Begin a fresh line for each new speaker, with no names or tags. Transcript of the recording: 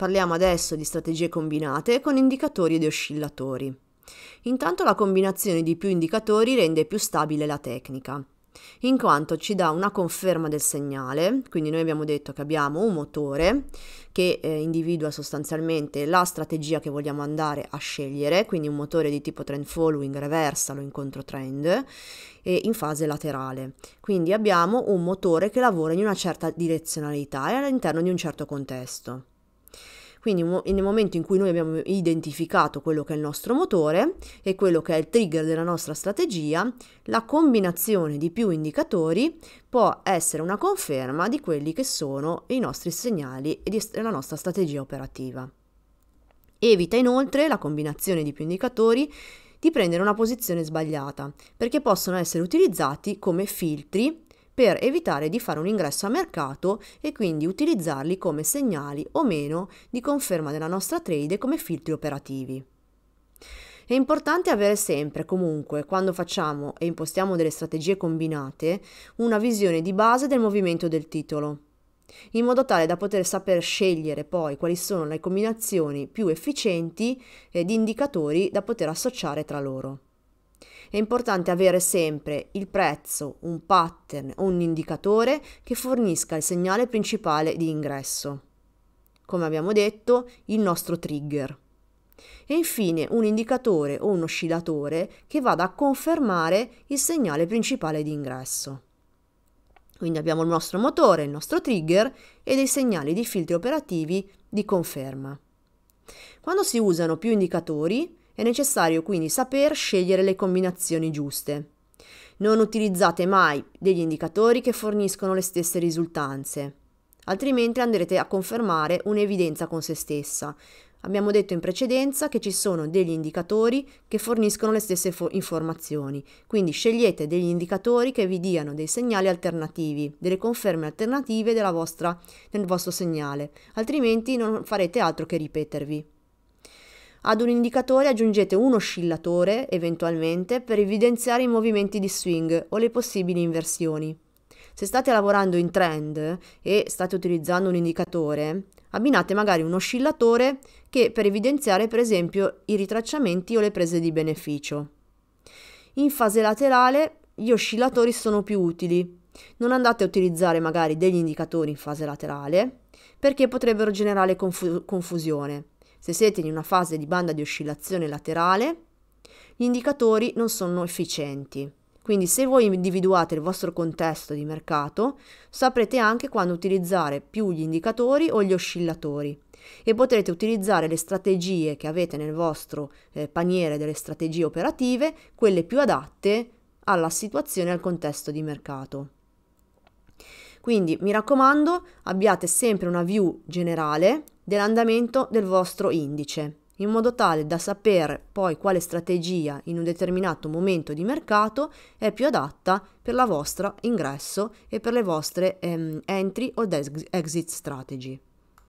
Parliamo adesso di strategie combinate con indicatori ed oscillatori. Intanto la combinazione di più indicatori rende più stabile la tecnica, in quanto ci dà una conferma del segnale, quindi noi abbiamo detto che abbiamo un motore che eh, individua sostanzialmente la strategia che vogliamo andare a scegliere, quindi un motore di tipo trend following, reversal o incontro trend, e in fase laterale. Quindi abbiamo un motore che lavora in una certa direzionalità e all'interno di un certo contesto. Quindi nel momento in cui noi abbiamo identificato quello che è il nostro motore e quello che è il trigger della nostra strategia, la combinazione di più indicatori può essere una conferma di quelli che sono i nostri segnali e la nostra strategia operativa. Evita inoltre la combinazione di più indicatori di prendere una posizione sbagliata, perché possono essere utilizzati come filtri per evitare di fare un ingresso a mercato e quindi utilizzarli come segnali o meno di conferma della nostra trade come filtri operativi. È importante avere sempre, comunque, quando facciamo e impostiamo delle strategie combinate, una visione di base del movimento del titolo, in modo tale da poter saper scegliere poi quali sono le combinazioni più efficienti eh, di indicatori da poter associare tra loro. È importante avere sempre il prezzo, un pattern o un indicatore che fornisca il segnale principale di ingresso. Come abbiamo detto, il nostro trigger. E infine un indicatore o un oscillatore che vada a confermare il segnale principale di ingresso. Quindi abbiamo il nostro motore, il nostro trigger e dei segnali di filtri operativi di conferma. Quando si usano più indicatori, è necessario quindi saper scegliere le combinazioni giuste. Non utilizzate mai degli indicatori che forniscono le stesse risultanze, altrimenti andrete a confermare un'evidenza con se stessa. Abbiamo detto in precedenza che ci sono degli indicatori che forniscono le stesse fo informazioni, quindi scegliete degli indicatori che vi diano dei segnali alternativi, delle conferme alternative vostra, del vostro segnale, altrimenti non farete altro che ripetervi. Ad un indicatore aggiungete un oscillatore, eventualmente, per evidenziare i movimenti di swing o le possibili inversioni. Se state lavorando in trend e state utilizzando un indicatore, abbinate magari un oscillatore che per evidenziare per esempio i ritracciamenti o le prese di beneficio. In fase laterale gli oscillatori sono più utili. Non andate a utilizzare magari degli indicatori in fase laterale perché potrebbero generare confu confusione. Se siete in una fase di banda di oscillazione laterale, gli indicatori non sono efficienti. Quindi se voi individuate il vostro contesto di mercato, saprete anche quando utilizzare più gli indicatori o gli oscillatori e potrete utilizzare le strategie che avete nel vostro eh, paniere delle strategie operative, quelle più adatte alla situazione e al contesto di mercato. Quindi mi raccomando, abbiate sempre una view generale dell'andamento del vostro indice, in modo tale da sapere poi quale strategia in un determinato momento di mercato è più adatta per la vostra ingresso e per le vostre ehm, entry o exit strategy.